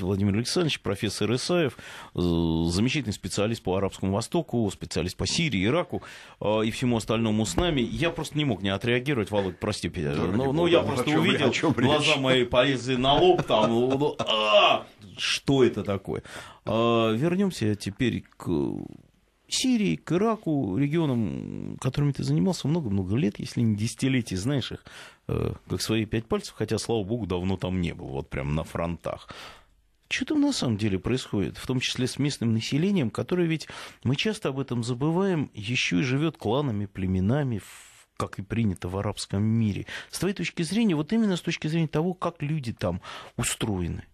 Владимир Александрович, профессор Исаев, э, замечательный специалист по Арабскому Востоку, специалист по Сирии, Ираку э, и всему остальному с нами. Я просто не мог не отреагировать, Володь, прости, Петя. Да, ну, ну я просто чем, увидел, чем глаза мои полезли на лоб, там, ну, ну, а, что это такое? А, вернемся теперь к Сирии, к Ираку, регионам, которыми ты занимался много-много лет, если не десятилетий, знаешь их, э, как свои пять пальцев, хотя, слава богу, давно там не был, вот прям на фронтах что там на самом деле происходит, в том числе с местным населением, которое ведь, мы часто об этом забываем, еще и живет кланами, племенами, как и принято в арабском мире. С твоей точки зрения, вот именно с точки зрения того, как люди там устроены.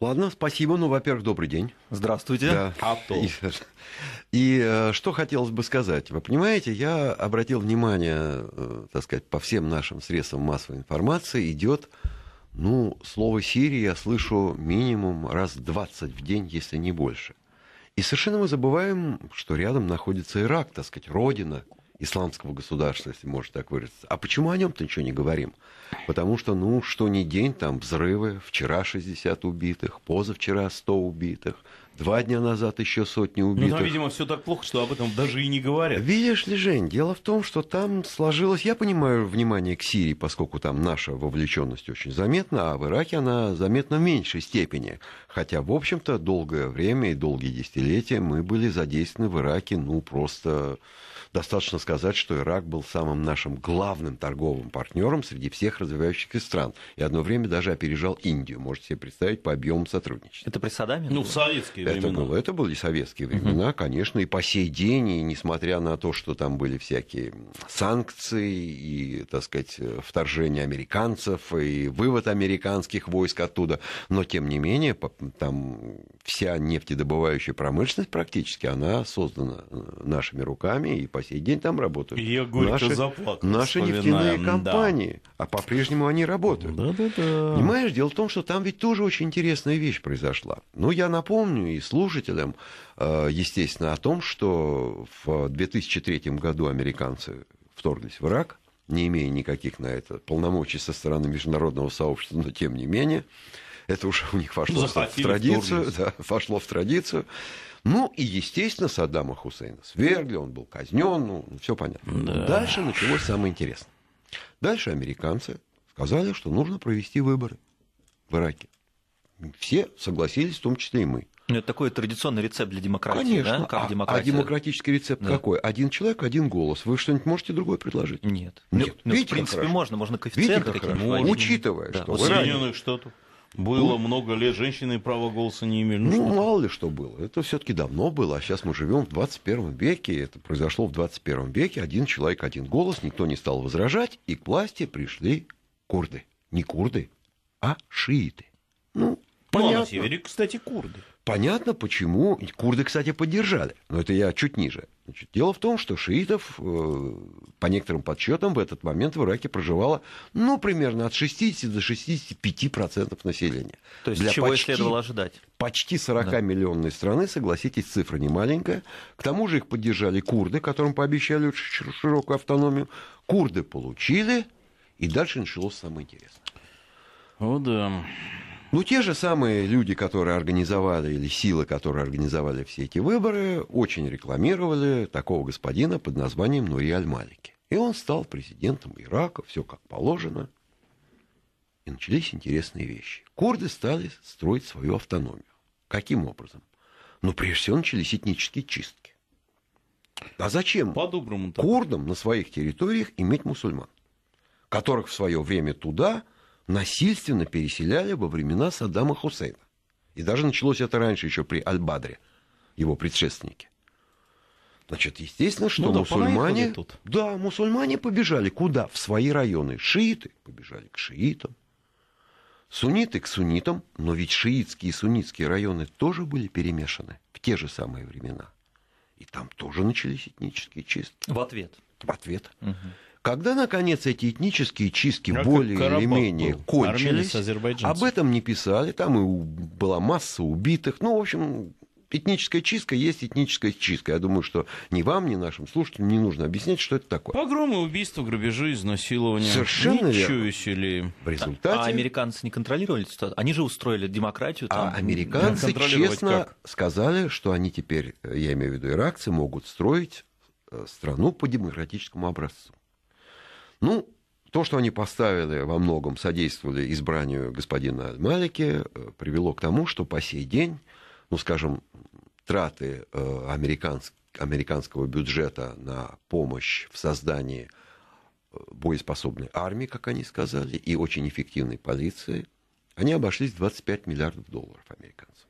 Ладно, спасибо. Ну, во-первых, добрый день. Здравствуйте. Да. Аппл. И, и э, что хотелось бы сказать. Вы понимаете, я обратил внимание, э, так сказать, по всем нашим средствам массовой информации идет ну, слово «Сирия» я слышу минимум раз 20 в день, если не больше. И совершенно мы забываем, что рядом находится Ирак, так сказать, родина исламского государства, если можно так выразиться. А почему о нем-то ничего не говорим? Потому что, ну, что ни день, там взрывы, вчера 60 убитых, позавчера 100 убитых, Два дня назад еще сотни убитых. Ну, там, видимо, все так плохо, что об этом даже и не говорят. Видишь ли, Жень, дело в том, что там сложилось... Я понимаю внимание к Сирии, поскольку там наша вовлеченность очень заметна, а в Ираке она заметно в меньшей степени. Хотя, в общем-то, долгое время и долгие десятилетия мы были задействованы в Ираке, ну, просто... Достаточно сказать, что Ирак был самым нашим главным торговым партнером среди всех развивающихся стран. И одно время даже опережал Индию. Можете себе представить по объему сотрудничества. Это при Саддаме? Ну, советские это времена. Было, это были советские времена, угу. конечно, и по сей день, и несмотря на то, что там были всякие санкции и, так сказать, вторжение американцев и вывод американских войск оттуда, но тем не менее там вся нефтедобывающая промышленность практически, она создана э, нашими руками, и по сей день там работают. я наши, заплакал. Наши нефтяные компании, да. а по-прежнему они работают. Да-да-да. Понимаешь, дело в том, что там ведь тоже очень интересная вещь произошла. Ну, я напомню, и слушателям, э, естественно, о том, что в 2003 году американцы вторглись в Ирак, не имея никаких на это полномочий со стороны международного сообщества, но тем не менее, это уже у них вошло в традицию, да, вошло в традицию. Ну и, естественно, Саддама Хусейна свергли, он был казнен, ну, ну все понятно. Да. Дальше началось самое интересное. Дальше американцы сказали, что нужно провести выборы в Ираке. Все согласились, в том числе и мы. Ну, это такой традиционный рецепт для демократии, Конечно. да? Как а, демократия... а демократический рецепт да. какой? Один человек, один голос. Вы что-нибудь можете другое предложить? Нет. Ну, Нет. Ну, Видите, в принципе, хорошо. можно. Можно коэффициенты какие-нибудь. Учитывая, да. что... У Соединенных Штатов. Было ну, много лет, женщины права голоса не имели. Ну, ну мало ли что было. Это все-таки давно было, а сейчас мы живем в 21 веке. Это произошло в 21 веке. Один человек, один голос, никто не стал возражать, и к власти пришли курды. Не курды, а шииты. Ну, ну понятно. а на севере, кстати, курды. Понятно, почему. Курды, кстати, поддержали. Но это я чуть ниже. Значит, дело в том, что шиитов, э, по некоторым подсчетам, в этот момент в Ираке проживало, ну, примерно от 60 до 65 процентов населения. То есть Для чего почти, и следовало ожидать? Почти 40-миллионной да. страны, согласитесь, цифра не маленькая. К тому же их поддержали курды, которым пообещали широкую автономию. Курды получили, и дальше началось самое интересное. О, да. Ну, те же самые люди, которые организовали, или силы, которые организовали все эти выборы, очень рекламировали такого господина под названием Нури Аль-Малики. И он стал президентом Ирака, все как положено. И начались интересные вещи. Курды стали строить свою автономию. Каким образом? Ну, прежде всего, начались этнические чистки. А зачем По-доброму, курдам на своих территориях иметь мусульман, которых в свое время туда насильственно переселяли во времена Саддама Хусейна. И даже началось это раньше, еще при Аль-Бадре, его предшественнике. Значит, естественно, что ну, да, мусульмане... Тут. Да, мусульмане побежали куда? В свои районы. Шииты побежали к шиитам. Сунниты к суннитам, но ведь шиитские и суннитские районы тоже были перемешаны в те же самые времена. И там тоже начались этнические чистки. В ответ. В ответ. Угу. Когда, наконец, эти этнические чистки а как более или менее был. кончились, об этом не писали, там и была масса убитых, ну, в общем, Этническая чистка есть этническая чистка. Я думаю, что ни вам, ни нашим слушателям не нужно объяснять, что это такое. Погромы, убийства, грабежи, изнасилования. Совершенно Ничего верно. Себе. В результате... А, а американцы не контролировали ситуацию? Они же устроили демократию. А там. А американцы честно как? сказали, что они теперь, э, я имею в виду иракцы, могут строить э, страну по демократическому образцу. Ну, то, что они поставили во многом, содействовали избранию господина Малики, э, привело к тому, что по сей день, ну, скажем, траты э, американского бюджета на помощь в создании э, боеспособной армии, как они сказали, и очень эффективной полиции, они обошлись 25 миллиардов долларов американцам.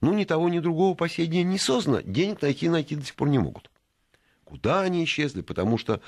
Ну, ни того, ни другого по сей день не создано. Денег найти найти до сих пор не могут. Куда они исчезли? Потому что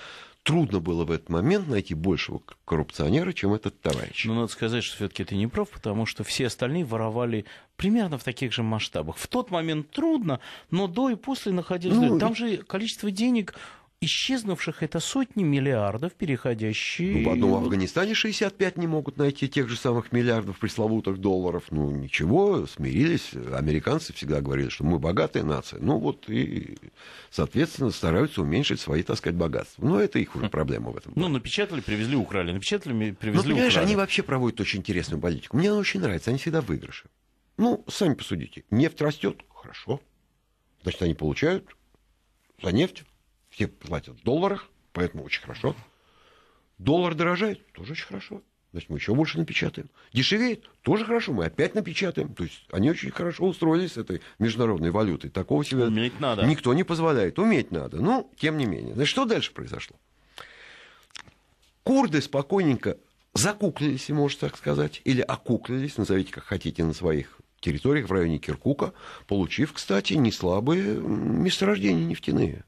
трудно было в этот момент найти большего коррупционера, чем этот товарищ. Но надо сказать, что все-таки это не прав, потому что все остальные воровали примерно в таких же масштабах. В тот момент трудно, но до и после находились. Ну, Там же количество денег Исчезнувших это сотни миллиардов, переходящие... Ну, в одном Афганистане 65 не могут найти тех же самых миллиардов пресловутых долларов. Ну, ничего, смирились. Американцы всегда говорили, что мы богатая нация. Ну, вот и, соответственно, стараются уменьшить свои, так сказать, богатства. Но ну, это их хм. проблема в этом. Ну, напечатали, привезли, украли. Напечатали, привезли, Ну, понимаешь, украли. они вообще проводят очень интересную политику. Мне она очень нравится. Они всегда выигрыши. Ну, сами посудите. Нефть растет, хорошо. Значит, они получают за нефть все платят в долларах, поэтому очень хорошо. Доллар дорожает, тоже очень хорошо. Значит, мы еще больше напечатаем. Дешевеет, тоже хорошо, мы опять напечатаем. То есть они очень хорошо устроились с этой международной валютой. Такого себе Уметь надо. никто не позволяет. Уметь надо. Ну, тем не менее. Значит, что дальше произошло? Курды спокойненько закуклились, можно так сказать, или окуклились, назовите как хотите, на своих территориях в районе Киркука, получив, кстати, неслабые месторождения нефтяные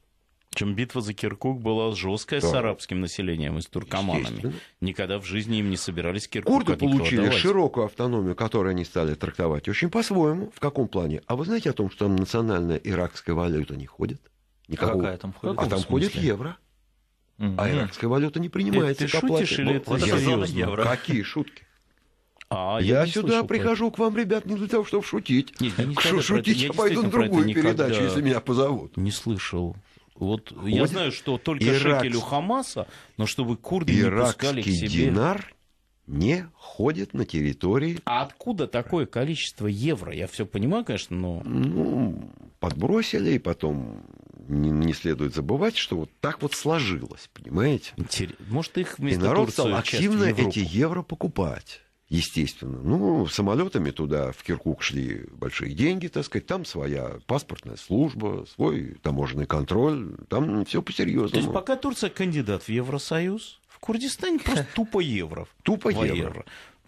чем битва за Киркук была жесткая да. с арабским населением и с туркоманами. Никогда в жизни им не собирались Киркук Курды получили отдавать. широкую автономию, которую они стали трактовать очень по-своему. В каком плане? А вы знаете о том, что там национальная иракская валюта не ходит? Никакого... Какая там ходит? А там смысле? ходит евро. Угу. А иракская валюта не принимается. Ты, ты шутишь или это серьезно? Какие шутки? А, я я сюда прихожу это. к вам, ребят, не для того, чтобы шутить. Нет, я не Шу- шутить я пойду на другую передачу, если меня позовут. Не слышал вот Ходит я знаю, что только Ирак... шекель у Хамаса, но чтобы курды Иракский не пускали к себе... динар не ходит на территории... А откуда такое количество евро? Я все понимаю, конечно, но... Ну, подбросили, и потом не, не следует забывать, что вот так вот сложилось, понимаете? Интерес... Может, их вместо И народ Турции стал активно эти евро покупать естественно. Ну, самолетами туда, в Киркук шли большие деньги, так сказать, там своя паспортная служба, свой таможенный контроль, там все по-серьезному. То есть пока Турция кандидат в Евросоюз, в Курдистане просто тупо евро. Тупо евро.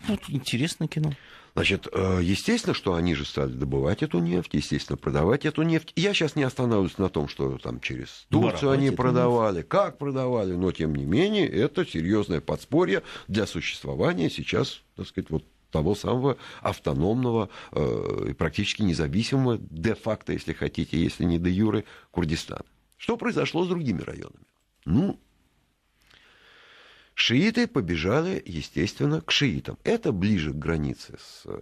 Вот интересное кино. Значит, э, естественно, что они же стали добывать эту нефть, естественно, продавать эту нефть. Я сейчас не останавливаюсь на том, что там через Турцию Барабать они продавали, нефть. как продавали, но тем не менее это серьезное подспорье для существования сейчас, так сказать, вот того самого автономного э, и практически независимого де-факто, если хотите, если не де юры Курдистана. Что произошло с другими районами? Ну, Шииты побежали, естественно, к шиитам. Это ближе к границе с э,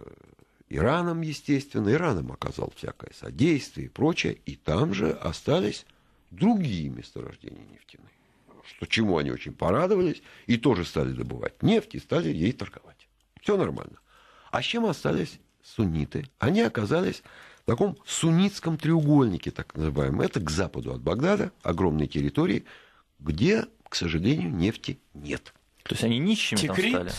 Ираном, естественно. Ираном оказал всякое содействие и прочее. И там же остались другие месторождения нефтяные. Что, чему они очень порадовались. И тоже стали добывать нефть и стали ей торговать. Все нормально. А с чем остались сунниты? Они оказались в таком суннитском треугольнике, так называемом. Это к западу от Багдада, огромные территории, где к сожалению, нефти нет. То есть они нищими Тикрит, там стали?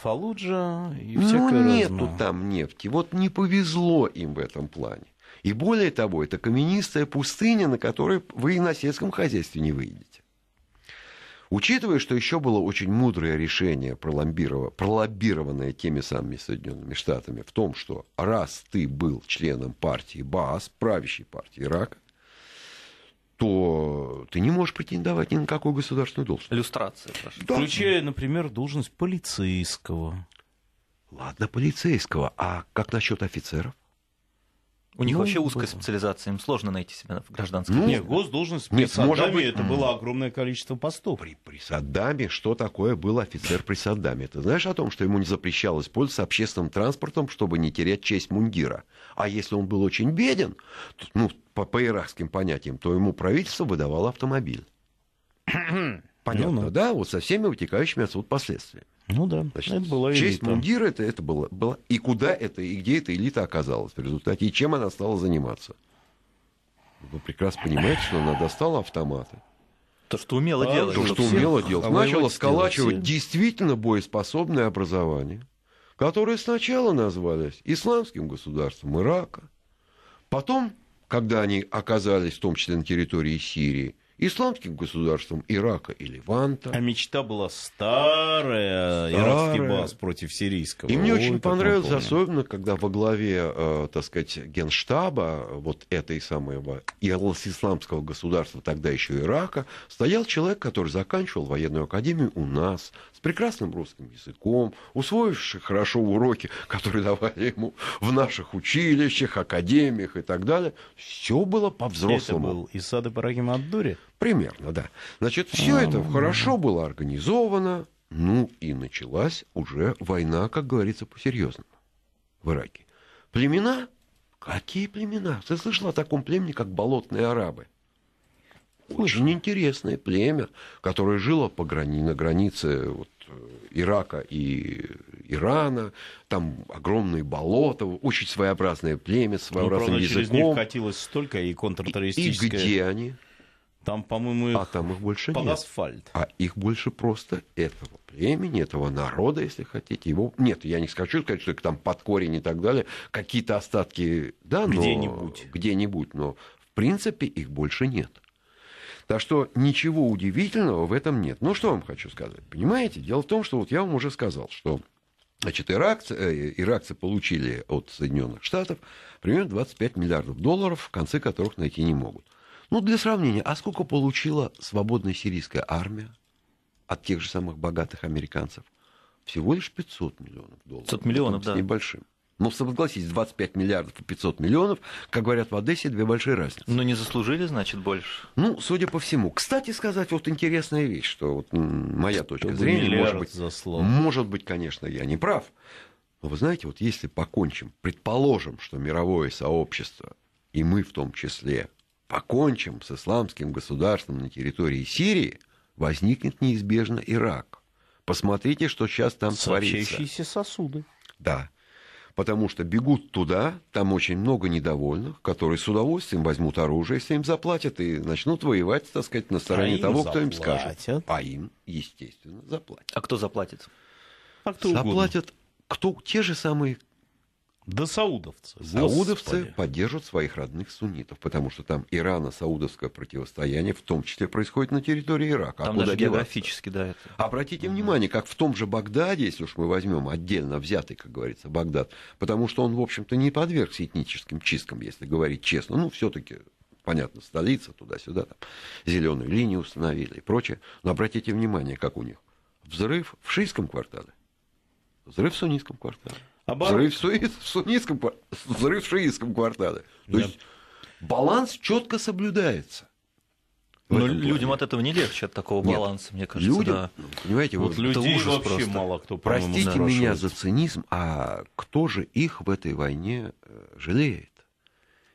Фалуджа и ну, всякое Ну, нету разное. там нефти. Вот не повезло им в этом плане. И более того, это каменистая пустыня, на которой вы и на сельском хозяйстве не выйдете. Учитывая, что еще было очень мудрое решение, пролоббированное теми самыми Соединенными Штатами, в том, что раз ты был членом партии БАС, правящей партии Ирака, то ты не можешь претендовать ни на какую государственную должность. Иллюстрация. Да. Включая, например, должность полицейского. Ладно, полицейского. А как насчет офицеров? У них ну, вообще узкая специализация, им сложно найти себя в гражданском. Ну, нет, госдолжность при нет, Саддаме может быть... это было огромное количество постов. При, при Саддаме что такое был офицер при Саддаме? Ты знаешь о том, что ему не запрещалось пользоваться общественным транспортом, чтобы не терять честь мундира? А если он был очень беден, то, ну, по, по иракским понятиям, то ему правительство выдавало автомобиль. Понятно, ну, ну. да? Вот со всеми вытекающими отсюда последствиями. Ну да, Значит, это была элита. Честь мундира это, это было, было. И куда это, и где эта элита оказалась в результате, и чем она стала заниматься. Вы прекрасно понимаете, что она достала автоматы. То, что умела а, делать. То, что, умела делать. начала сколачивать все. действительно боеспособное образование, которое сначала назвались исламским государством Ирака. Потом, когда они оказались в том числе на территории Сирии, исламским государством Ирака и Леванта. А мечта была старая, старая. иракский бас против сирийского. И мне Ой, очень понравилось, особенно, когда во главе, э, так сказать, генштаба э, вот этой самой исламского государства, тогда еще Ирака, стоял человек, который заканчивал военную академию у нас, с прекрасным русским языком, усвоивших хорошо уроки, которые давали ему в наших училищах, академиях и так далее. Все было по-взрослому. Это был Исада Барагима Абдури? Примерно, да. Значит, все а, это ну, хорошо было организовано, ну и началась уже война, как говорится, по-серьезному в Ираке. Племена? Какие племена? Ты слышала о таком племени, как болотные арабы? Очень интересное племя, которое жило по грани... на границе вот, э, Ирака и Ирана, там огромные болота, очень своеобразное племя, своеобразным ну, правда, языком. через них катилось столько и контртеррористическое... И, и где они? Там, по-моему, их... А там их больше под нет. асфальт. А их больше просто этого племени, этого народа, если хотите. Его... Нет, я не хочу сказать, что их там под корень и так далее. Какие-то остатки, да, но... Где-нибудь. Где-нибудь, но в принципе их больше нет. Так что ничего удивительного в этом нет. Ну, что вам хочу сказать? Понимаете, дело в том, что вот я вам уже сказал, что Значит, иракцы, э, иракцы получили от Соединенных Штатов примерно 25 миллиардов долларов, в конце которых найти не могут. Ну, для сравнения, а сколько получила свободная сирийская армия от тех же самых богатых американцев? Всего лишь 500 миллионов долларов. 500 миллионов, да. С небольшим. Ну, согласитесь, 25 миллиардов и 500 миллионов, как говорят в Одессе, две большие разницы. Но не заслужили, значит, больше? Ну, судя по всему. Кстати сказать, вот интересная вещь, что вот моя точка Чтобы зрения, может быть, заслал. может быть, конечно, я не прав. Но вы знаете, вот если покончим, предположим, что мировое сообщество, и мы в том числе, покончим с исламским государством на территории Сирии, возникнет неизбежно Ирак. Посмотрите, что сейчас там Сочащиеся творится. сосуды. Да потому что бегут туда, там очень много недовольных, которые с удовольствием возьмут оружие, если им заплатят, и начнут воевать, так сказать, на стороне а того, заплатят. кто им скажет. А им, естественно, заплатят. А кто заплатит? А кто заплатят угодно. кто, те же самые да саудовцы. Саудовцы Господи. поддерживают своих родных суннитов, потому что там ирано-саудовское противостояние в том числе происходит на территории Ирака. Там а даже географически, да. Это... Обратите угу. внимание, как в том же Багдаде, если уж мы возьмем отдельно взятый, как говорится, Багдад, потому что он, в общем-то, не подвергся этническим чисткам, если говорить честно. Ну, все-таки понятно, столица туда-сюда, там, зеленую линию установили и прочее. Но обратите внимание, как у них взрыв в шийском квартале, взрыв в суннитском квартале. Оборот. Взрыв в, Суис, в, взрыв в шиитском квартале. То да. есть баланс четко соблюдается. Но ну, людям от этого не легче, от такого Нет. баланса, мне кажется. Людям, да. Ну, понимаете, вот, вот людей ужас вообще просто. мало кто, Простите меня за цинизм, а кто же их в этой войне э, жалеет?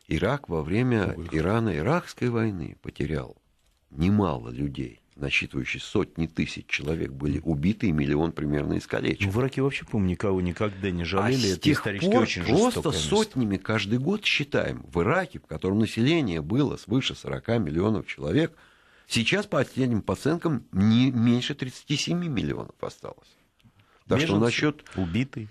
Ирак во время Ирано-Иракской войны потерял немало людей насчитывающий сотни тысяч человек, были убиты и миллион примерно искалечен. Ну, в Ираке вообще, по никого никогда не жалели. А с тех исторически пор очень просто место. сотнями каждый год считаем. В Ираке, в котором население было свыше 40 миллионов человек, сейчас, по последним оценкам, не меньше 37 миллионов осталось. Так Беженцы, что насчет... Убитый.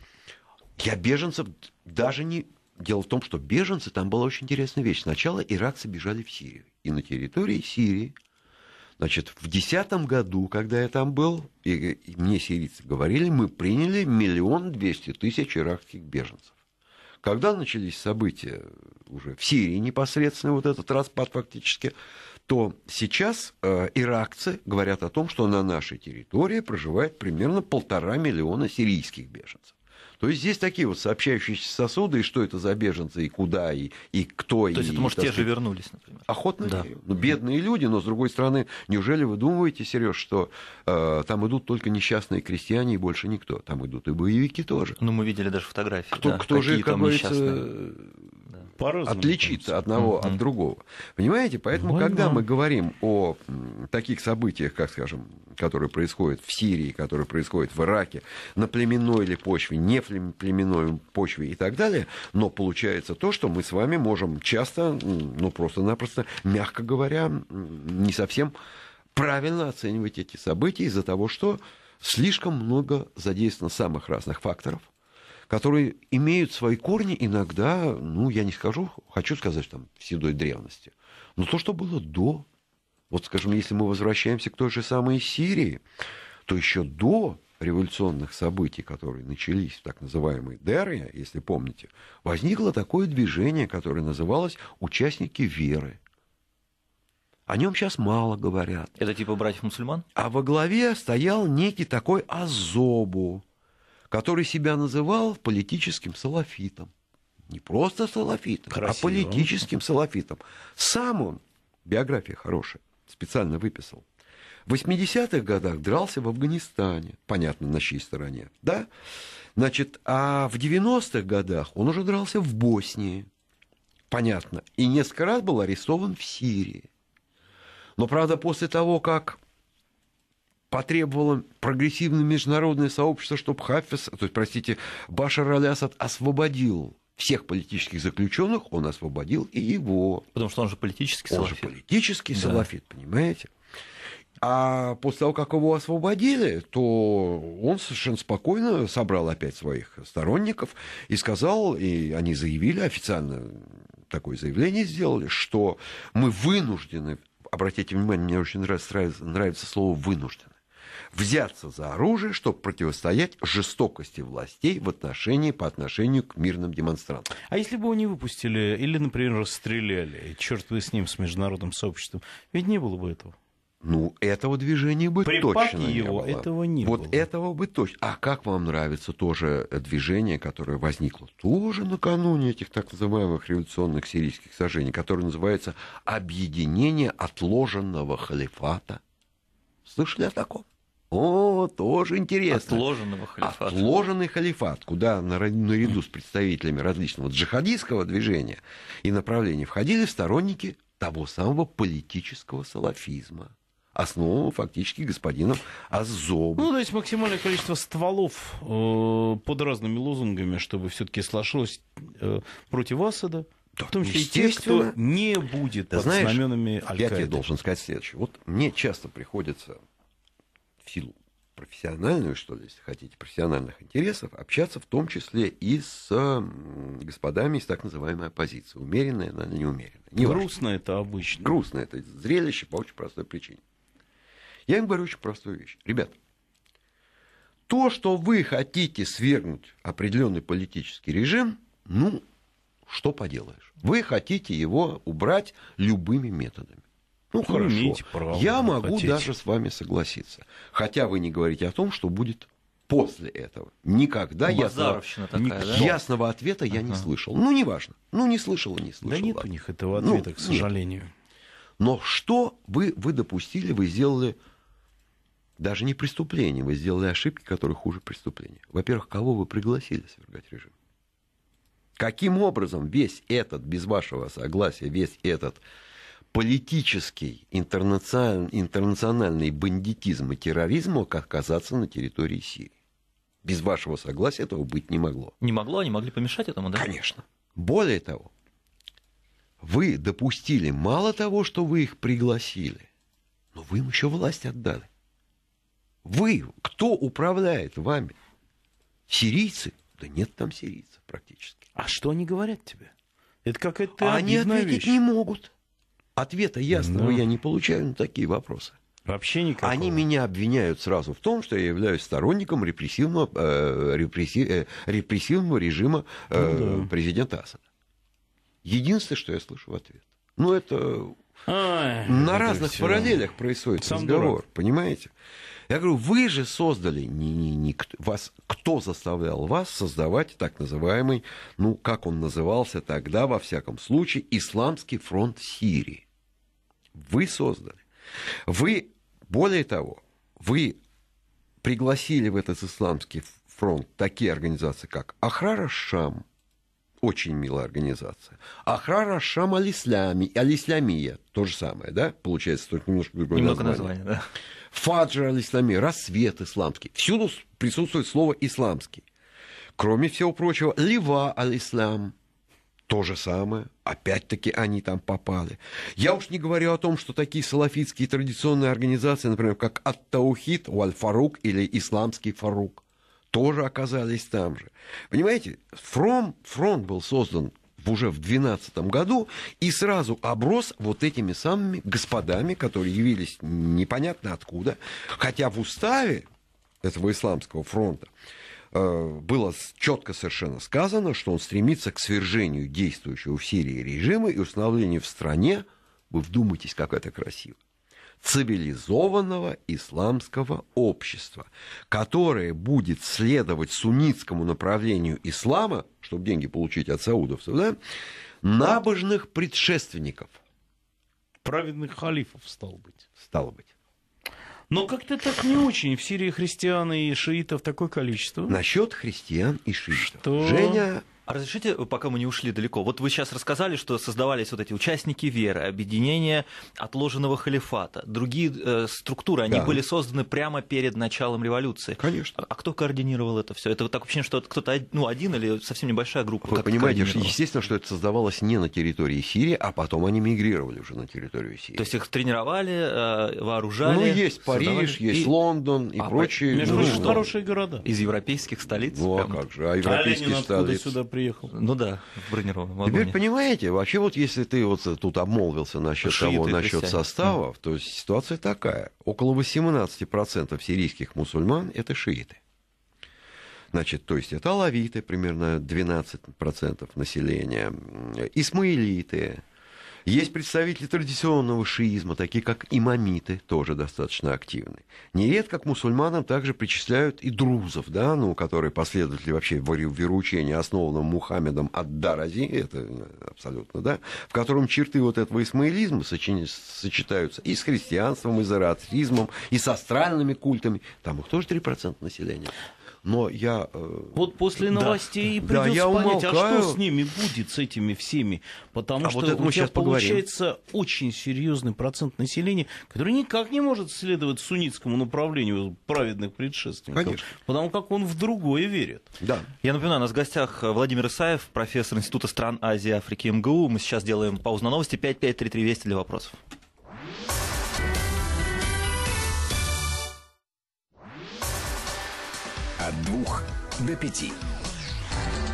Я беженцев даже не... Дело в том, что беженцы, там была очень интересная вещь. Сначала иракцы бежали в Сирию. И на территории Сирии Значит, в 2010 году, когда я там был, и, и мне сирийцы говорили, мы приняли миллион двести тысяч иракских беженцев. Когда начались события уже в Сирии непосредственно, вот этот распад фактически, то сейчас э, иракцы говорят о том, что на нашей территории проживает примерно полтора миллиона сирийских беженцев. То есть здесь такие вот сообщающиеся сосуды, и что это за беженцы, и куда, и, и кто. То и, есть это, может, те сказать, же вернулись, например. Охотно. Да. Ну, бедные люди, но, с другой стороны, неужели вы думаете, Сереж, что э, там идут только несчастные крестьяне и больше никто? Там идут и боевики тоже. Ну, мы видели даже фотографии. Кто, да, кто же, как говорится, отличиться одного от другого. Понимаете? Поэтому, ну, когда мы говорим о таких событиях, как, скажем, которые происходят в Сирии, которые происходят в Ираке, на племенной или почве, не племенной почве и так далее, но получается то, что мы с вами можем часто, ну, просто-напросто, мягко говоря, не совсем правильно оценивать эти события из-за того, что слишком много задействовано самых разных факторов – которые имеют свои корни иногда, ну, я не скажу, хочу сказать, там, в седой древности, но то, что было до. Вот, скажем, если мы возвращаемся к той же самой Сирии, то еще до революционных событий, которые начались в так называемой Дерре, если помните, возникло такое движение, которое называлось «Участники веры». О нем сейчас мало говорят. Это типа братьев-мусульман? А во главе стоял некий такой Азобу, который себя называл политическим салафитом. Не просто салафитом, Красиво. а политическим салафитом. Сам он, биография хорошая, специально выписал, в 80-х годах дрался в Афганистане, понятно, на чьей стороне, да? Значит, а в 90-х годах он уже дрался в Боснии, понятно, и несколько раз был арестован в Сирии. Но, правда, после того, как потребовало прогрессивное международное сообщество, чтобы Хафиз, то есть, простите, Башар аль-Асад освободил всех политических заключенных, он освободил и его. Потому что он же политический он салафит. Он же политический да. салафит, понимаете? А после того, как его освободили, то он совершенно спокойно собрал опять своих сторонников и сказал, и они заявили официально, такое заявление сделали, что мы вынуждены, обратите внимание, мне очень нравится, нравится слово «вынужден», взяться за оружие, чтобы противостоять жестокости властей в отношении, по отношению к мирным демонстрантам. А если бы его не выпустили или, например, расстреляли, черт вы с ним, с международным сообществом, ведь не было бы этого. Ну, этого движения бы При точно не его было. этого не вот было. этого бы точно. А как вам нравится тоже э, движение, которое возникло тоже накануне этих так называемых революционных сирийских сожжений, которое называется «Объединение отложенного халифата». Слышали о таком? О, тоже интересно. Отложенного а, халифата. Отложенный халифат, куда наряду с представителями различного джихадистского движения и направления входили сторонники того самого политического салафизма основу фактически господином Азобом. Ну, то есть максимальное количество стволов э, под разными лозунгами, чтобы все-таки сложилось э, против Асада. Да, в том числе и те, кто не будет да, под знаешь, знаменами аль -Каиды. Я тебе должен сказать следующее. Вот мне часто приходится силу профессиональную, что ли, если хотите, профессиональных интересов, общаться в том числе и с господами из так называемой оппозиции. Умеренная, она неумеренная. Не Грустно важно. это обычно. Грустно это зрелище по очень простой причине. Я им говорю очень простую вещь. Ребята, то, что вы хотите свергнуть определенный политический режим, ну, что поделаешь. Вы хотите его убрать любыми методами. Ну хорошо, имеете право я могу хотите. даже с вами согласиться. Хотя вы не говорите о том, что будет после этого. Никогда ясного, такая, да? ясного ответа я ага. не слышал. Ну, неважно. Ну, не слышал и не слышал. Да нет ладно. у них этого ну, ответа, ну, к сожалению. Нет. Но что вы, вы допустили, вы сделали даже не преступление, вы сделали ошибки, которые хуже преступления. Во-первых, кого вы пригласили свергать режим? Каким образом весь этот, без вашего согласия, весь этот политический интернациональный бандитизм и терроризм мог оказаться на территории Сирии. Без вашего согласия этого быть не могло. Не могло, они могли помешать этому, да? Конечно. Более того, вы допустили мало того, что вы их пригласили, но вы им еще власть отдали. Вы, кто управляет вами? Сирийцы? Да нет там сирийцев практически. А что они говорят тебе? Это как это а Они ответить вещь. не могут. Ответа ясного да. Ну. я не получаю на такие вопросы. Вообще никакого. Они меня обвиняют сразу в том, что я являюсь сторонником репрессивного, э, репрессив, э, репрессивного режима э, ну, да. президента Асада. Единственное, что я слышу в ответ. Ну, это а, на это разных все. параллелях происходит Сам разговор, дурак. понимаете? Я говорю, вы же создали, не, не, не, вас, кто заставлял вас создавать так называемый, ну, как он назывался тогда, во всяком случае, Исламский фронт Сирии. Вы создали. Вы, более того, вы пригласили в этот исламский фронт такие организации, как Ахрара Шам, очень милая организация. Ахрара Шам Алислями, Алислямия, то же самое, да? Получается, только немножко другое немного название. название да. Фаджр Алислями, рассвет исламский. Всюду присутствует слово исламский. Кроме всего прочего, Лива Алислам, то же самое, опять-таки они там попали. Я уж не говорю о том, что такие салафитские традиционные организации, например, как Ат-Таухид, Аль-Фарук или Исламский Фарук, тоже оказались там же. Понимаете, фронт, фронт был создан уже в 2012 году и сразу оброс вот этими самыми господами, которые явились непонятно откуда, хотя в уставе этого исламского фронта Э, было четко совершенно сказано, что он стремится к свержению действующего в Сирии режима и установлению в стране, вы вдумайтесь, как это красиво, цивилизованного исламского общества, которое будет следовать суннитскому направлению ислама, чтобы деньги получить от саудовцев, да, набожных предшественников. Праведных халифов, стало быть. Стало быть. Но как-то так не очень. В Сирии христиан и шиитов такое количество. Насчет христиан и шиитов. Что? Женя а разрешите, э, пока мы не ушли далеко, вот вы сейчас рассказали, что создавались вот эти участники веры, объединения отложенного халифата, другие э, структуры, они да. были созданы прямо перед началом революции. Конечно. А кто координировал это все? Это вот так вообще, что кто-то ну, один или совсем небольшая группа? Вы понимаете, естественно, что это создавалось не на территории Сирии, а потом они мигрировали уже на территорию Сирии. То есть их тренировали, э, вооружали? Ну, есть Париж, создавали... есть и... Лондон и а, прочие. Между ну, прочим, ну, хорошие города. Из европейских столиц? Ну, а как же, а европейские а Ленин столицы? сюда при приехал. Ну да, в бронированном вагоне. Теперь понимаете, вообще вот если ты вот тут обмолвился насчет Шииты, того, насчет христиане. составов, то есть ситуация такая. Около 18% сирийских мусульман – это шииты. Значит, то есть это алавиты, примерно 12% населения, исмаилиты, есть представители традиционного шиизма, такие как имамиты, тоже достаточно активны. Нередко к мусульманам также причисляют и друзов, да, ну, которые последователи вообще вероучения, основанного Мухаммедом Ад-Дарази, это э, абсолютно, да, в котором черты вот этого исмаилизма сочетаются и с христианством, и с зороастризмом, и с астральными культами. Там их тоже 3% населения но я... Э, вот после новостей да, придется да, понять, умолкаю. а что с ними будет, с этими всеми? Потому а что вот у мы тебя сейчас получается поговорим. очень серьезный процент населения, который никак не может следовать суннитскому направлению праведных предшественников. Конечно. Потому как он в другое верит. Да. Я напоминаю, у нас в гостях э, Владимир Исаев, профессор Института стран Азии и Африки МГУ. Мы сейчас делаем паузу на новости. 5533 Вести для вопросов. От двух до пяти.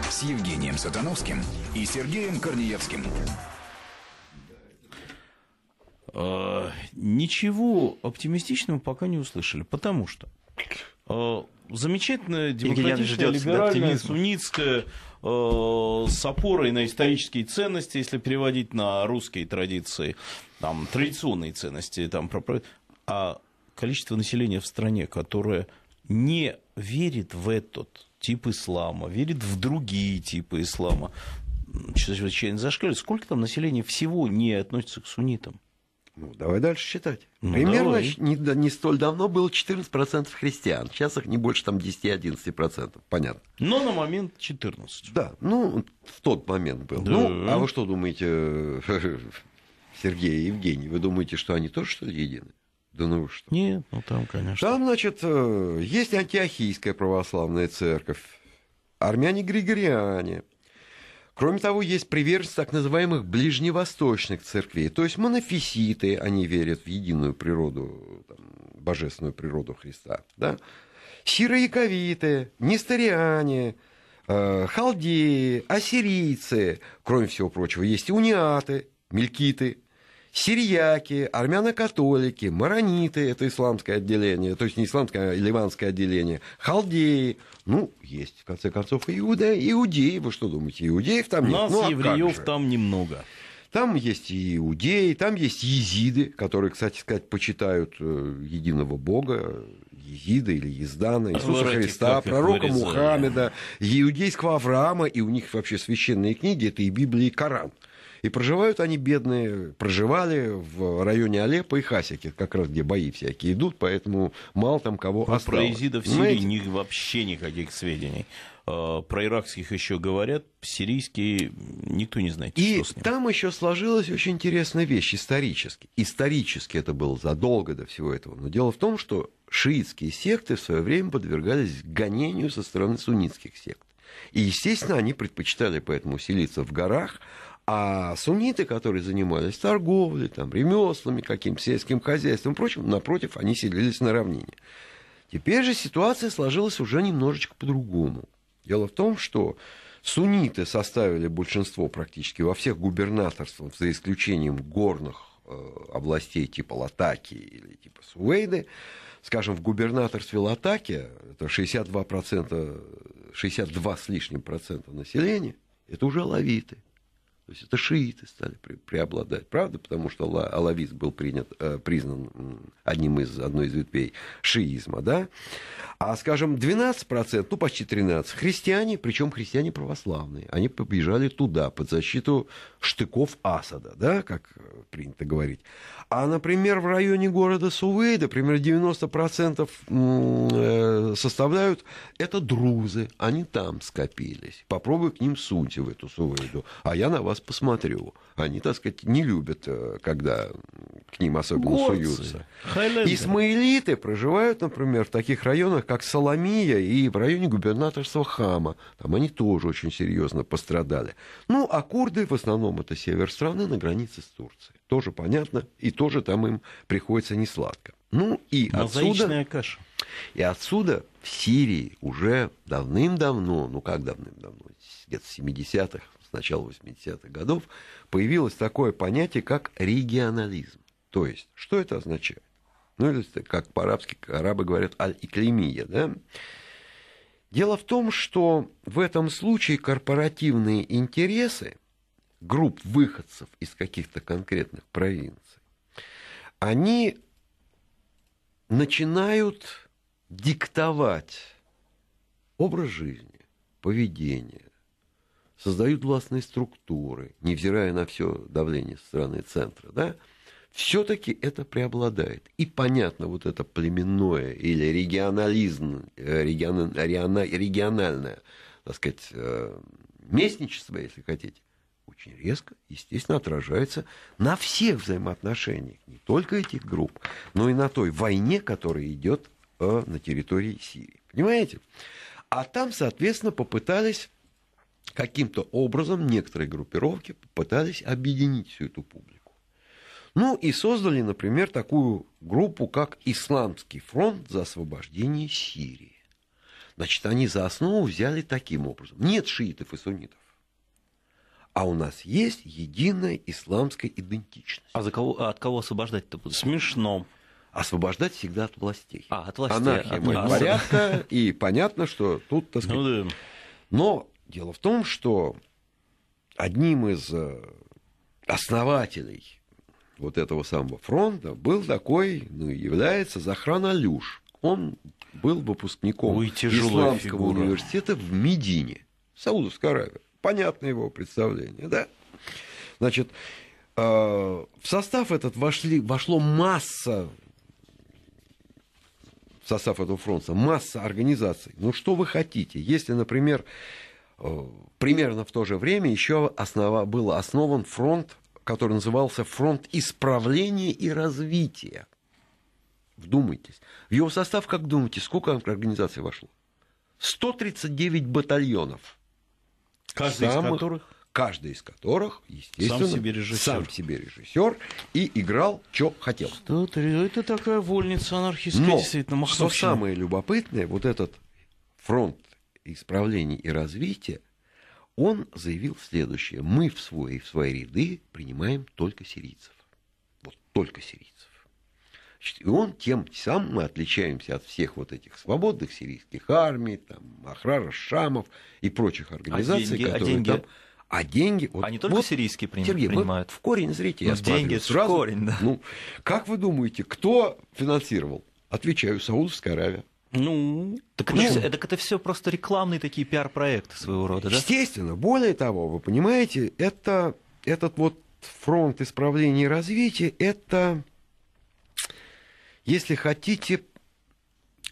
С Евгением Сатановским и Сергеем Корнеевским. Э, ничего оптимистичного пока не услышали, потому что э, замечательная демократическая либеральная, суннитская, а, с опорой на исторические ценности, если переводить на русские традиции, там, традиционные ценности, там, а количество населения в стране, которое не верит в этот тип ислама, верит в другие типы ислама, чрезвычайно зашкаливает. Сколько там населения всего не относится к суннитам? Ну, давай дальше считать. Ну, Примерно давай. Не, не столь давно было 14% христиан. Сейчас их не больше там 10-11%, понятно. Но на момент 14. Да, ну, в тот момент был. Да. Ну, а вы что думаете, Сергей и Евгений, вы думаете, что они тоже, что ли, едины? Да ну что? Нет, ну там, конечно. Там, значит, э, есть антиохийская православная церковь, армяне-григориане. Кроме того, есть приверженцы так называемых ближневосточных церквей, то есть монофиситы, они верят в единую природу, там, божественную природу Христа, да? сирояковиты, нестариане, э, халдеи, ассирийцы, кроме всего прочего, есть униаты, мелькиты, Сирияки, армяно-католики, марониты, это исламское отделение, то есть не исламское, а ливанское отделение, халдеи, ну, есть, в конце концов, иуда, иудеи, вы что думаете, иудеев там нет? Нас, ну, а евреев, там немного. Там есть и иудеи, там есть езиды, которые, кстати сказать, почитают э, единого бога, езида или ездана, Иисуса Вратик, Христа, пророка Мухаммеда, иудейского Авраама, и у них вообще священные книги, это и Библия, и Коран. И проживают они бедные, проживали в районе Алеппо и Хасики, как раз где бои всякие идут, поэтому мало там кого А осталось. Про езидов в Сирии ни, вообще никаких сведений. А, про иракских еще говорят, сирийские никто не знает. И что с ним. там еще сложилась очень интересная вещь исторически. Исторически это было задолго до всего этого. Но дело в том, что шиитские секты в свое время подвергались гонению со стороны суннитских сект. И, естественно, они предпочитали поэтому селиться в горах, а сунниты, которые занимались торговлей, там, ремеслами, каким сельским хозяйством и прочим, напротив, они селились на равнине. Теперь же ситуация сложилась уже немножечко по-другому. Дело в том, что сунниты составили большинство практически во всех губернаторствах, за исключением горных э, областей типа Латаки или типа Суэйды. Скажем, в губернаторстве Латаки это 62%, 62 с лишним процента населения, это уже лавиты. То есть это шииты стали преобладать, правда? Потому что алавизм был принят, э, признан одним из, одной из ветвей шиизма, да? А, скажем, 12%, ну, почти 13%, христиане, причем христиане православные, они побежали туда, под защиту штыков Асада, да, как э, принято говорить. А, например, в районе города Сувейда примерно 90% э, составляют это друзы, они там скопились. Попробуй к ним суньте в эту Сувейду, а я на вас вас посмотрю. Они, так сказать, не любят, э, когда к ним особенно Горцы, суются. Хайлендеры. Исмаилиты проживают, например, в таких районах, как Соломия и в районе губернаторства Хама. Там они тоже очень серьезно пострадали. Ну, а курды в основном это север страны на границе с Турцией. Тоже понятно, и тоже там им приходится несладко. Ну и отсюда... каша. И отсюда в Сирии уже давным-давно, ну как давным-давно, где-то 70-х, начала 80-х годов, появилось такое понятие, как регионализм. То есть, что это означает? Ну, или как по-арабски арабы говорят аль-иклемия, да? Дело в том, что в этом случае корпоративные интересы групп выходцев из каких-то конкретных провинций, они начинают диктовать образ жизни, поведение, создают властные структуры, невзирая на все давление со стороны центра, да, все-таки это преобладает. И понятно, вот это племенное или регионализм, э, регион, региональное, так сказать, э, местничество, если хотите, очень резко, естественно, отражается на всех взаимоотношениях, не только этих групп, но и на той войне, которая идет э, на территории Сирии. Понимаете? А там, соответственно, попытались каким-то образом некоторые группировки попытались объединить всю эту публику. Ну и создали, например, такую группу, как Исламский фронт за освобождение Сирии. Значит, они за основу взяли таким образом. Нет шиитов и суннитов. А у нас есть единая исламская идентичность. А за кого, а от кого освобождать-то будут? Смешно освобождать всегда от властей. А, от властей. Анархия от... порядка, и понятно, что тут, так ну сказать... Ну, да. Но Дело в том, что одним из э, основателей вот этого самого фронта был такой, ну является Захран Алюш. Он был выпускником Ой, Исламского фигура. университета в Медине, Саудовская Аравия. Понятно его представление, да? Значит, э, в состав этот вошли, вошло масса в состав этого фронта, масса организаций. Ну что вы хотите? Если, например, Э, примерно в то же время еще основа, был основан фронт, который назывался «Фронт исправления и развития». Вдумайтесь. В его состав, как думаете, сколько организаций вошло? 139 батальонов. Каждый Самых... из которых? каждый из которых, естественно, сам себе режиссер, сам себе режиссер и играл, что хотел. Что ну, это такая вольница анархистская, Но, действительно, махновщина. Что самое любопытное, вот этот фронт исправления и развития, он заявил следующее. Мы в свои, в свои ряды принимаем только сирийцев. Вот только сирийцев. Значит, и он тем самым мы отличаемся от всех вот этих свободных сирийских армий, там, Ахрара, Шамов и прочих а организаций, а деньги, которые а деньги... там... А деньги... Вот, Они только вот, сирийские приним, Сергей, принимают. в корень, зрите, ну, я деньги сразу. в корень, да. Ну, как вы думаете, кто финансировал? Отвечаю, Саудовская Аравия. Ну, так ну, это, все, так это все просто рекламные такие пиар-проекты своего рода, да? Естественно. Более того, вы понимаете, это, этот вот фронт исправления и развития, это, если хотите,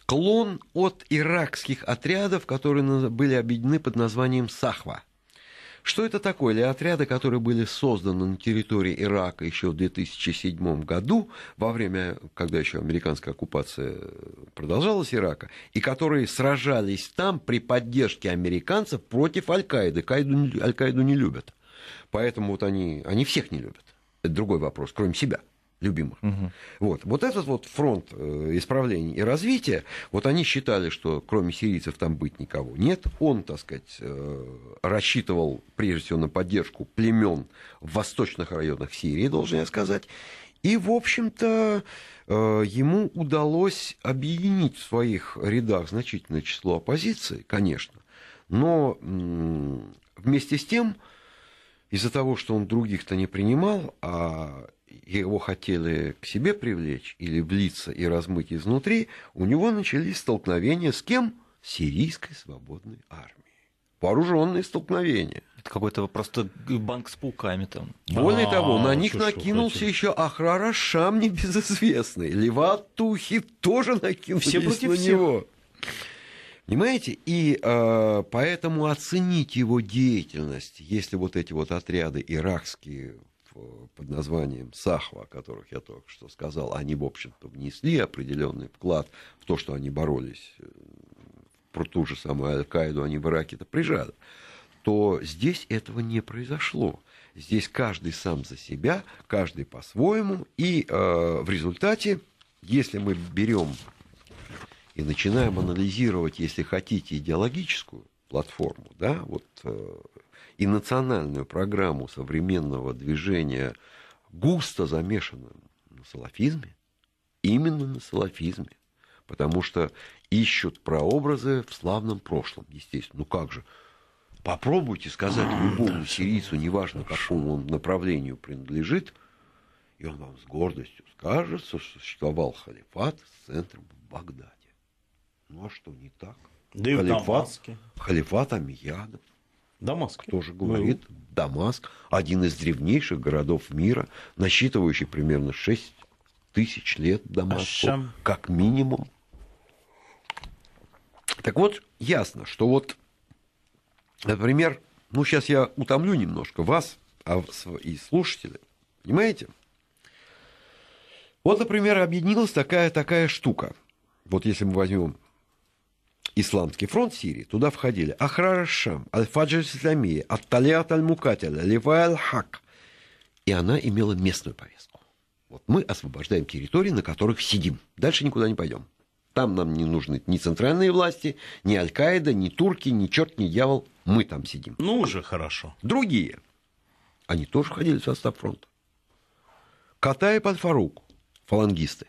клон от иракских отрядов, которые были объединены под названием «Сахва». Что это такое? Для отряда, которые были созданы на территории Ирака еще в 2007 году, во время, когда еще американская оккупация э, продолжалась Ирака, и которые сражались там при поддержке американцев против Аль-Каиды. Аль-Каиду не любят. Поэтому вот они, они всех не любят. Это другой вопрос, кроме себя любимых. Угу. Вот. вот этот вот фронт э, исправлений и развития, вот они считали, что кроме сирийцев там быть никого. Нет, он, так сказать, э, рассчитывал прежде всего на поддержку племен в восточных районах Сирии, должен я сказать. И, в общем-то, э, ему удалось объединить в своих рядах значительное число оппозиции, конечно, но вместе с тем, из-за того, что он других-то не принимал, а его хотели к себе привлечь или влиться и размыть изнутри, у него начались столкновения с кем? Сирийской свободной армией. Вооруженные столкновения. Это какой-то просто банк с пауками там. Более а, того, на ну них накинулся еще Ахрара Шам небезызвестный. Леват Тухи тоже накинулся Все против него. Понимаете? И э, поэтому оценить его деятельность, если вот эти вот отряды иракские Э, под названием Сахва, о которых я только что сказал, они, в общем-то, внесли определенный вклад в то, что они боролись э, про ту же самую Аль-Каиду, они в Ираке-то прижали, то здесь этого не произошло. Здесь каждый сам за себя, каждый по-своему, и э, в результате, если мы берем и начинаем анализировать, если хотите, идеологическую платформу, да, вот э, и национальную программу современного движения густо замешана на салафизме, именно на салафизме, потому что ищут прообразы в славном прошлом, естественно. Ну как же, попробуйте сказать любому сирийцу, неважно какому он направлению принадлежит, и он вам с гордостью скажет, что существовал халифат с центром в Багдаде. Ну а что не так? Да халифат, и в Халифат Амиядов Дамаск ну. тоже говорит. Ну. Дамаск – один из древнейших городов мира, насчитывающий примерно 6 тысяч лет Дамаску, Ашам. как минимум. Так вот, ясно, что вот, например, ну, сейчас я утомлю немножко вас а и слушателей, понимаете? Вот, например, объединилась такая, такая штука. Вот если мы возьмем Исламский фронт Сирии, туда входили Ахрар Аш-Шам, Аль-Фаджр Исламия, Ат-Талиат Аль-Мукателя, Левай Аль-Хак. И она имела местную повестку. Вот мы освобождаем территории, на которых сидим. Дальше никуда не пойдем. Там нам не нужны ни центральные власти, ни Аль-Каида, ни турки, ни черт, ни дьявол. Мы там сидим. Ну, уже хорошо. Другие. Они тоже входили в состав фронта. Катай под Фарук, фалангисты.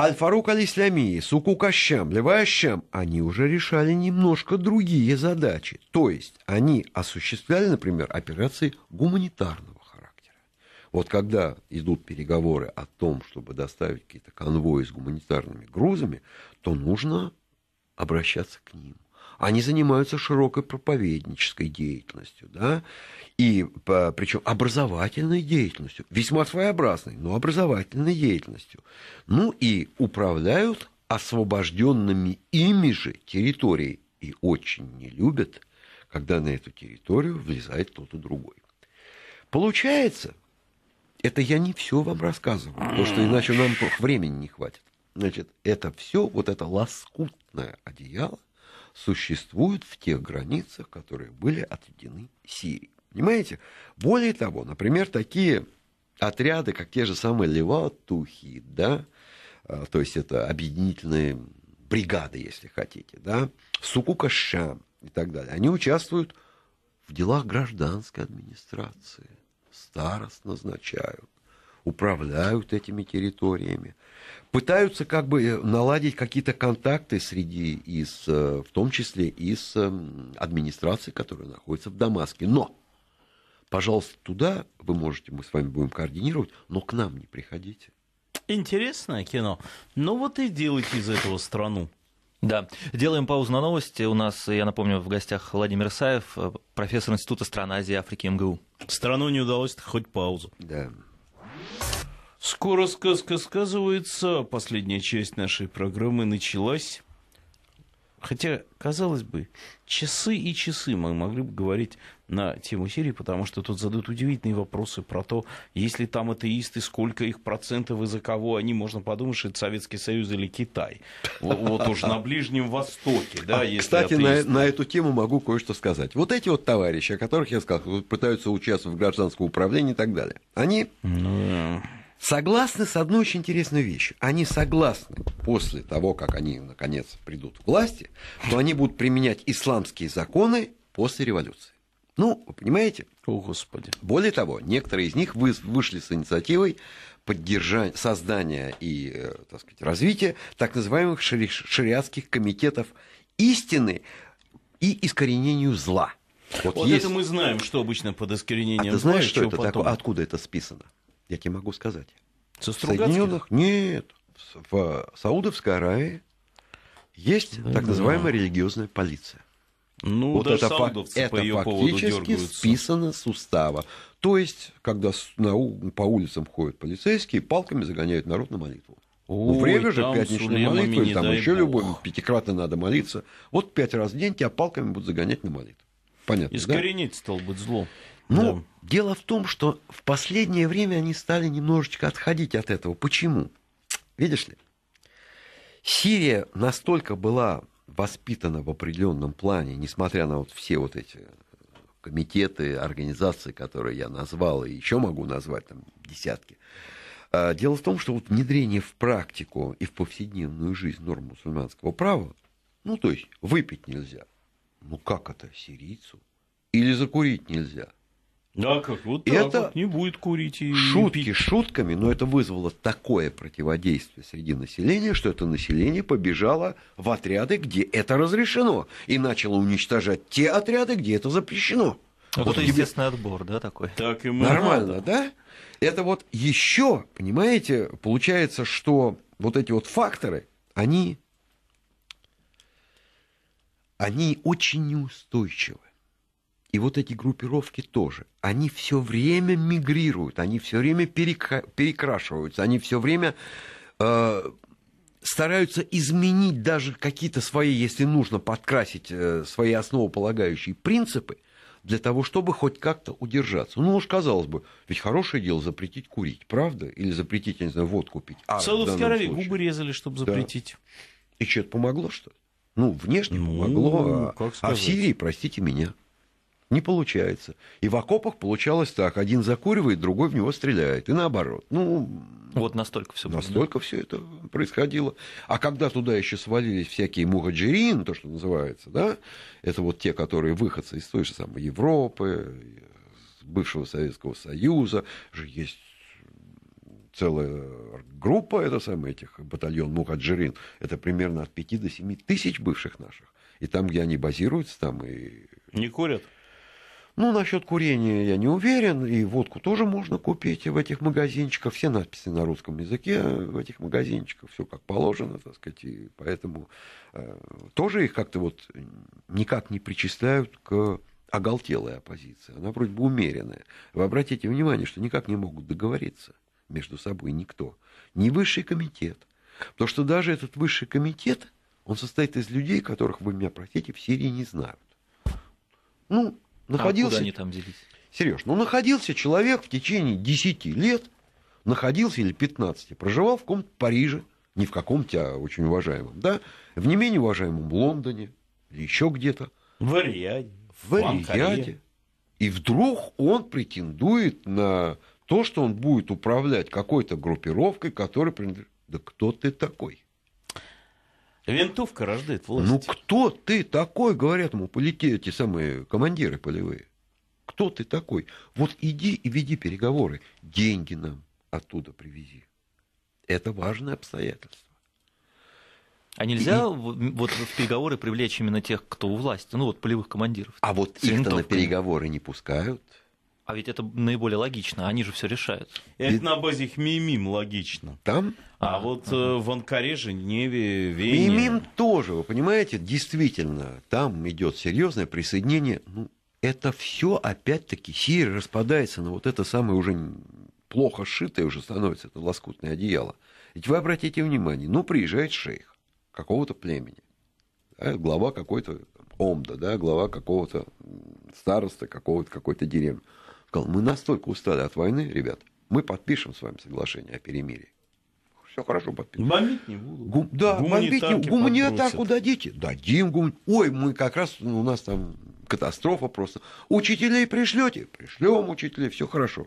Аль-Фарук Аль-Ислями, Суку Кащам, Леваящам, они уже решали немножко другие задачи. То есть они осуществляли, например, операции гуманитарного характера. Вот когда идут переговоры о том, чтобы доставить какие-то конвои с гуманитарными грузами, то нужно обращаться к ним они занимаются широкой проповеднической деятельностью, да, и причем образовательной деятельностью, весьма своеобразной, но образовательной деятельностью. Ну и управляют освобожденными ими же территорией и очень не любят, когда на эту территорию влезает кто-то другой. Получается, это я не все вам рассказываю, потому что иначе нам времени не хватит. Значит, это все, вот это лоскутное одеяло, существует в тех границах, которые были отведены Сирии. Понимаете? Более того, например, такие отряды, как те же самые леватухи, да, а, то есть это объединительные бригады, если хотите, да, Сукука и так далее, они участвуют в делах гражданской администрации, старост назначают, управляют этими территориями пытаются как бы э, наладить какие-то контакты среди, из, э, в том числе и с э, администрацией, которая находится в Дамаске. Но, пожалуйста, туда вы можете, мы с вами будем координировать, но к нам не приходите. Интересное кино. Ну вот и делайте из этого страну. Да, делаем паузу на новости. У нас, я напомню, в гостях Владимир Саев, профессор Института стран Азии и Африки МГУ. Страну не удалось, хоть паузу. Да. Скоро сказка сказывается. Последняя часть нашей программы началась. Хотя, казалось бы, часы и часы мы могли бы говорить на тему серии, потому что тут задают удивительные вопросы про то, есть ли там атеисты, сколько их процентов и за кого они, можно подумать, что это Советский Союз или Китай. Вот, вот уж на Ближнем Востоке. Да, а, если Кстати, атеисты... на, на эту тему могу кое-что сказать. Вот эти вот товарищи, о которых я сказал, пытаются участвовать в гражданском управлении и так далее, они... Ну согласны с одной очень интересной вещью. Они согласны после того, как они, наконец, придут к власти, что они будут применять исламские законы после революции. Ну, вы понимаете? О, Господи. Более того, некоторые из них вышли с инициативой поддержания, создания и, э, так сказать, развития так называемых шари шариатских комитетов истины и искоренению зла. Вот, вот есть... это мы знаем, что обычно под искоренением а зла. ты знаешь, что это потом? такое? Откуда это списано? Я тебе могу сказать. Со Соединенных? Нет. В Саудовской Аравии есть да, так называемая да. религиозная полиция. Ну, вот даже это, саудовцы это по ее фактически поводу дергаются. списано с устава. То есть, когда на, по улицам ходят полицейские, палками загоняют народ на молитву. Ну, Ой, ну, время же пятничной молитвы, или там еще любой, пятикратно надо молиться. Вот пять раз в день тебя палками будут загонять на молитву. Понятно, Искоренить, да? стал быть, зло. Ну, да. дело в том, что в последнее время они стали немножечко отходить от этого. Почему? Видишь ли, Сирия настолько была воспитана в определенном плане, несмотря на вот все вот эти комитеты, организации, которые я назвал, и еще могу назвать там десятки. А, дело в том, что вот внедрение в практику и в повседневную жизнь норм мусульманского права, ну то есть выпить нельзя, ну как это сирийцу? Или закурить нельзя – да, как вот так это вот, не будет курить и шутки пить. шутками, но это вызвало такое противодействие среди населения, что это население побежало в отряды, где это разрешено, и начало уничтожать те отряды, где это запрещено. Ну, вот, вот это естественный отбор, да, такой. Так и мы Нормально, надо. да? Это вот еще, понимаете, получается, что вот эти вот факторы, они, они очень неустойчивы. И вот эти группировки тоже. Они все время мигрируют, они все время перека- перекрашиваются, они все время э, стараются изменить даже какие-то свои, если нужно, подкрасить э, свои основополагающие принципы для того, чтобы хоть как-то удержаться. Ну уж казалось бы, ведь хорошее дело запретить курить, правда? Или запретить, я не знаю, водку пить. А, Саудовской Аравии губы резали, чтобы запретить. Да. И что, это помогло, что ли? Ну, внешне ну, помогло, а, а в Сирии, простите меня. Не получается. И в окопах получалось так. Один закуривает, другой в него стреляет. И наоборот. Ну, вот настолько все Настолько все это происходило. А когда туда еще свалились всякие мухаджирин, то, что называется, да, это вот те, которые выходцы из той же самой Европы, бывшего Советского Союза, же есть целая группа, это самое, этих, батальон Мухаджирин, это примерно от 5 до 7 тысяч бывших наших. И там, где они базируются, там и... Не курят? Ну, насчет курения я не уверен, и водку тоже можно купить в этих магазинчиках. Все надписи на русском языке в этих магазинчиках, все как положено, так сказать, и поэтому э, тоже их как-то вот никак не причисляют к оголтелой оппозиции. Она вроде бы умеренная. Вы обратите внимание, что никак не могут договориться между собой никто. Ни высший комитет. Потому что даже этот высший комитет, он состоит из людей, которых, вы меня простите, в Сирии не знают. Ну, находился... А куда они там делись? Сереж, ну находился человек в течение 10 лет, находился или 15, проживал в каком-то Париже, не в каком-то, а очень уважаемом, да, в не менее уважаемом Лондоне, или еще где-то. В Риаде. В Риаде. И вдруг он претендует на то, что он будет управлять какой-то группировкой, которая принадлежит. Да кто ты такой? Винтовка рождает власть. Ну кто ты такой, говорят ему, полетели эти самые командиры полевые. Кто ты такой? Вот иди и веди переговоры. Деньги нам оттуда привези. Это важное обстоятельство. А нельзя и... вот в переговоры привлечь именно тех, кто у власти, ну вот полевых командиров? А вот их-то на переговоры не пускают. А ведь это наиболее логично, они же все решают. Это на базе их мимим логично. Там? А, а вот а. в Анкаре, Женеве, Вене... Мимим тоже, вы понимаете, действительно, там идет серьезное присоединение. Ну, это все опять-таки Сирия распадается на вот это самое уже плохо сшитое уже становится, это лоскутное одеяло. Ведь вы обратите внимание, ну, приезжает шейх какого-то племени, да, глава какой-то омда, да, глава какого-то староста, какого-то какой-то деревни. Сказал, мы настолько устали от войны, ребят, мы подпишем с вами соглашение о перемирии. Все хорошо подпишем. Бомбить не буду. Гум... Да, бомбить не Гуманитарку дадите? Дадим гум... Ой, мы как раз, ну, у нас там катастрофа просто. Учителей пришлете? Пришлем учителей, все хорошо.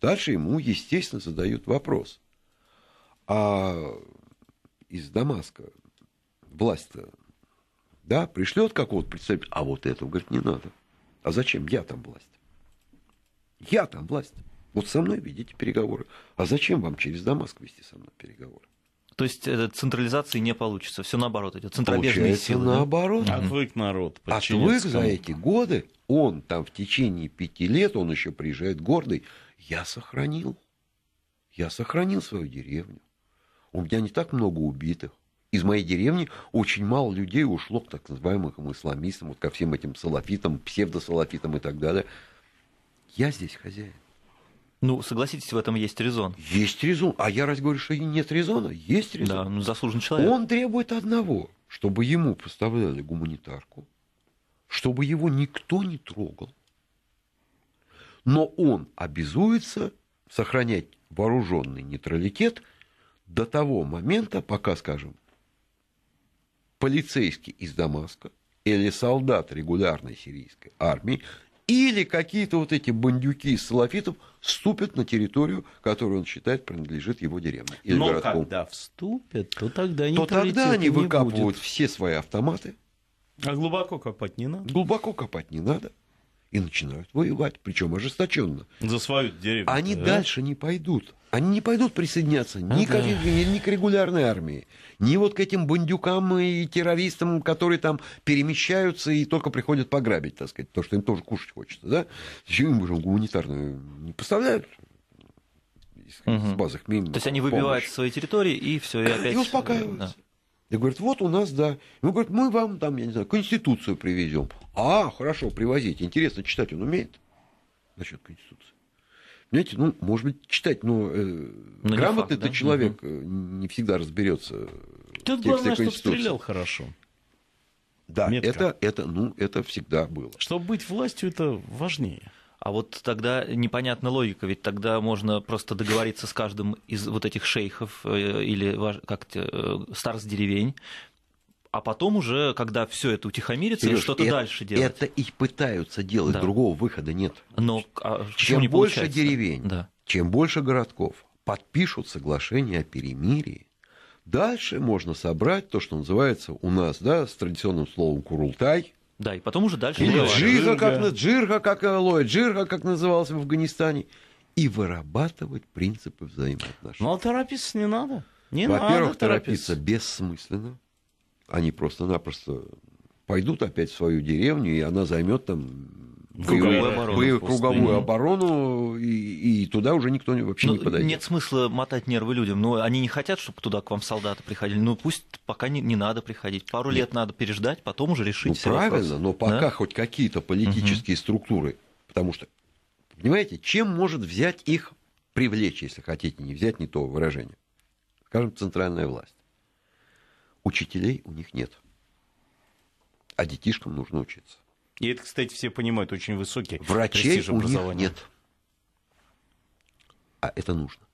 Дальше ему, естественно, задают вопрос. А из Дамаска власть-то, да, пришлет какого-то представителя, а вот этого, говорит, не надо. А зачем я там власть? я там власть. Вот со мной ведите переговоры. А зачем вам через Дамаск вести со мной переговоры? То есть э, централизации не получится, все наоборот идет. Центробежные Получается силы. наоборот. Да? Отвык народ. Отвык за эти годы. Он там в течение пяти лет, он еще приезжает гордый. Я сохранил. Я сохранил свою деревню. У меня не так много убитых. Из моей деревни очень мало людей ушло к так называемым исламистам, вот ко всем этим салафитам, псевдосалафитам и так далее. Я здесь хозяин. Ну, согласитесь, в этом есть резон. Есть резон. А я раз говорю, что нет резона. Есть резон. Да, ну, заслуженный человек. Он требует одного, чтобы ему поставляли гуманитарку, чтобы его никто не трогал. Но он обязуется сохранять вооруженный нейтралитет до того момента, пока, скажем, полицейский из Дамаска или солдат регулярной сирийской армии или какие-то вот эти бандюки из салафитов вступят на территорию, которую он считает принадлежит его деревне. Или Но городку. когда вступят, то тогда они, то тогда они выкапывают будет. все свои автоматы. А глубоко копать не надо. Глубоко копать не надо. И начинают воевать, причем ожесточенно. За свою деревню. Они да? дальше не пойдут. Они не пойдут присоединяться ни, а, к, да. ни к регулярной армии, ни вот к этим бандюкам и террористам, которые там перемещаются и только приходят пограбить, так сказать, то, что им тоже кушать хочется, да? Зачем им уже гуманитарную не поставляют? Угу. С базы хмельных. То есть они выбивают помощь. свои территории и все, и опять... И успокаиваются. Да. И говорит, вот у нас, да. Ему говорят, мы вам там, я не знаю, Конституцию привезем. А, хорошо, привозите. Интересно, читать он умеет насчет Конституции? Понимаете, ну, может быть, читать, но, э, но ну, грамотный-то факт, да? человек угу. не всегда разберется. Тут главное, чтобы стрелял хорошо. Да, это, это, ну, это всегда было. Чтобы быть властью, это важнее. А вот тогда непонятна логика, ведь тогда можно просто договориться с каждым из вот этих шейхов э, или как э, старост деревень а потом уже, когда все это утихомирится, Серёж, что-то э, дальше делать. Это и пытаются делать, да. другого выхода нет. Но а чем не больше деревень, да. чем больше городков подпишут соглашение о перемирии, дальше можно собрать то, что называется у нас, да, с традиционным словом курултай. Да, и потом уже дальше. Или ну, джирга, как, джирга, как алоэ, джирга, как назывался в Афганистане. И вырабатывать принципы взаимоотношений. Но ну, а торопиться не надо. Не Во-первых, надо торопиться. торопиться бессмысленно они просто-напросто пойдут опять в свою деревню, и она займет там Круговую, оборону, круговую оборону, и, и туда уже никто вообще ну, не подойдет. Нет смысла мотать нервы людям. но ну, они не хотят, чтобы туда к вам солдаты приходили. Ну, пусть пока не, не надо приходить. Пару нет. лет надо переждать, потом уже решить. Ну, все правильно, вопросы. но пока да? хоть какие-то политические угу. структуры. Потому что, понимаете, чем может взять их, привлечь, если хотите, не взять не то выражение? Скажем, центральная власть. Учителей у них нет. А детишкам нужно учиться. И это, кстати, все понимают, очень высокий Врачей у них нет. А это нужно.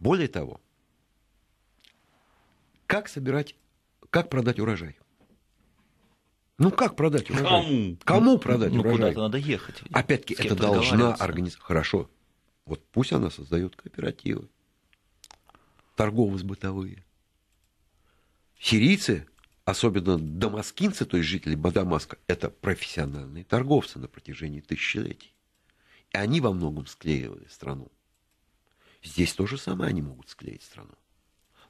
Более того, как собирать, как продать урожай? Ну как продать урожай? Кому? Кому ну, продать ну, урожай? Куда-то надо ехать. Опять-таки, это должна организация. Хорошо. Вот пусть она создает кооперативы, торгово-сбытовые. Сирийцы, особенно дамаскинцы, то есть жители Бадамаска, это профессиональные торговцы на протяжении тысячелетий. И они во многом склеивали страну. Здесь то же самое они могут склеить страну.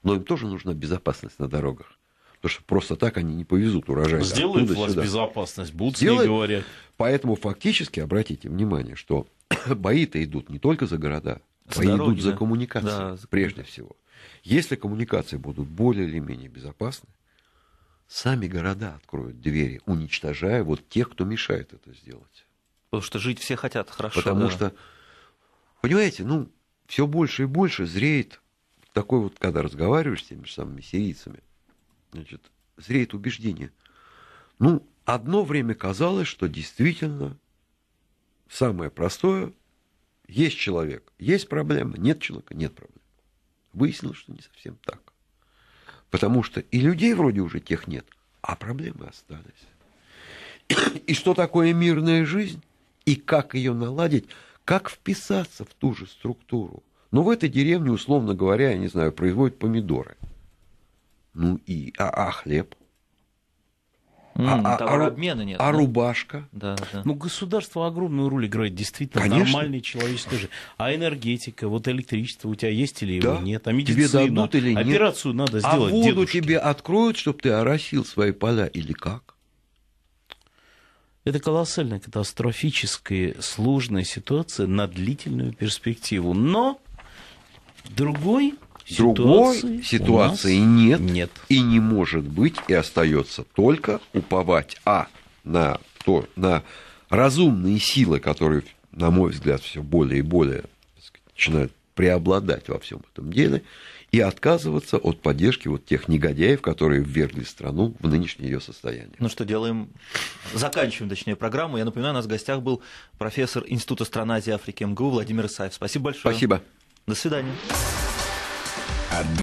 Но им тоже нужна безопасность на дорогах. Потому что просто так они не повезут урожай. Сделают власть сюда. безопасность, будут Сделают. с ней говорить. Поэтому фактически обратите внимание, что бои-то идут не только за города, за бои идут за да. коммуникации прежде всего. Если коммуникации будут более или менее безопасны, сами города откроют двери, уничтожая вот тех, кто мешает это сделать. Потому что жить все хотят, хорошо. Потому да. что, понимаете, ну, все больше и больше зреет такой вот, когда разговариваешь с теми же самыми сирийцами, значит, зреет убеждение. Ну, одно время казалось, что действительно самое простое – есть человек, есть проблема, нет человека, нет проблемы. Выяснилось, что не совсем так. Потому что и людей вроде уже тех нет, а проблемы остались. И что такое мирная жизнь, и как ее наладить, как вписаться в ту же структуру. Но ну, в этой деревне, условно говоря, я не знаю, производят помидоры. Ну и, а, а хлеб? а, а товарообмена нет. А да? рубашка? Да, да. Ну, государство огромную роль играет, действительно, Конечно. нормальной человеческой жизни. А энергетика, вот электричество у тебя есть или да. его нет? А медицина? Тебе дадут или нет? Операцию надо а сделать А воду дедушке. тебе откроют, чтобы ты оросил свои поля или как? Это колоссальная катастрофическая сложная ситуация на длительную перспективу. Но другой Другой ситуации, нет, нет и не может быть, и остается только уповать а на то, на разумные силы, которые, на мой взгляд, все более и более сказать, начинают преобладать во всем этом деле, и отказываться от поддержки вот тех негодяев, которые ввергли страну в нынешнее ее состояние. Ну что, делаем, заканчиваем, точнее, программу. Я напоминаю, у нас в гостях был профессор Института стран Азии и Африки МГУ Владимир Саев Спасибо большое. Спасибо. До свидания. at